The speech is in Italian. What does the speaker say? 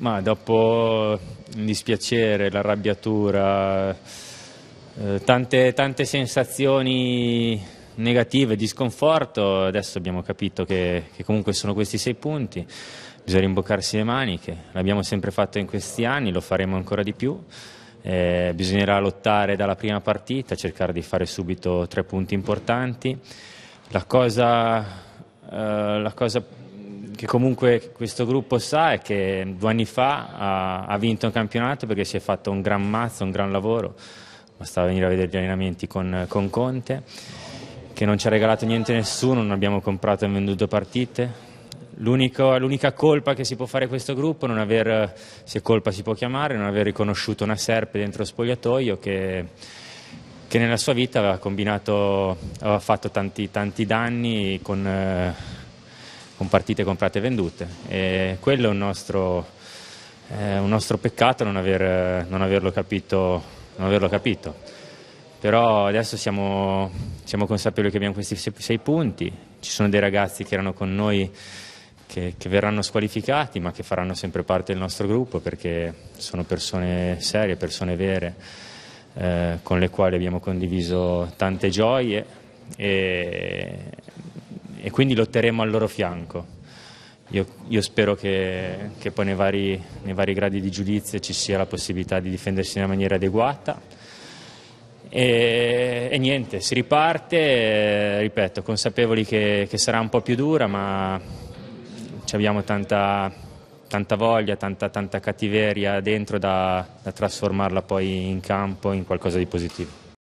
Ma dopo il mm, dispiacere, l'arrabbiatura, eh, tante, tante, sensazioni negative, di sconforto, adesso abbiamo capito che, che comunque sono questi sei punti, bisogna rimboccarsi le maniche, l'abbiamo sempre fatto in questi anni, lo faremo ancora di più. Eh, bisognerà lottare dalla prima partita, cercare di fare subito tre punti importanti. La cosa, eh, la cosa che comunque questo gruppo sa è che due anni fa ha, ha, vinto un campionato perché si è fatto un gran mazzo, un gran lavoro, bastava venire a vedere gli allenamenti con, con Conte, che non ci ha regalato niente a nessuno, non abbiamo comprato e venduto partite, l'unica colpa che si può fare a questo gruppo è non aver, se colpa si può chiamare, non aver riconosciuto una serpe dentro lo spogliatoio che, che nella sua vita aveva, combinato, aveva fatto tanti, tanti danni con, eh, con partite comprate e vendute. E quello è un nostro, eh, un nostro peccato non, aver, non, averlo capito, non, averlo capito, Però adesso siamo, siamo, consapevoli che abbiamo questi sei punti, ci sono dei ragazzi che erano con noi che, che verranno squalificati ma che faranno sempre parte del nostro gruppo perché sono persone serie, persone vere. Eh, con le quali abbiamo condiviso tante gioie e, e quindi lotteremo al loro fianco. Io, io spero che, che poi nei vari, nei vari gradi di giudizio ci sia la possibilità di difendersi in una maniera adeguata. E, e, niente, si riparte, ripeto, consapevoli che, che, sarà un po' più dura, ma abbiamo tanta, tanta voglia, tanta, tanta, cattiveria dentro da, da trasformarla poi in campo in qualcosa di positivo.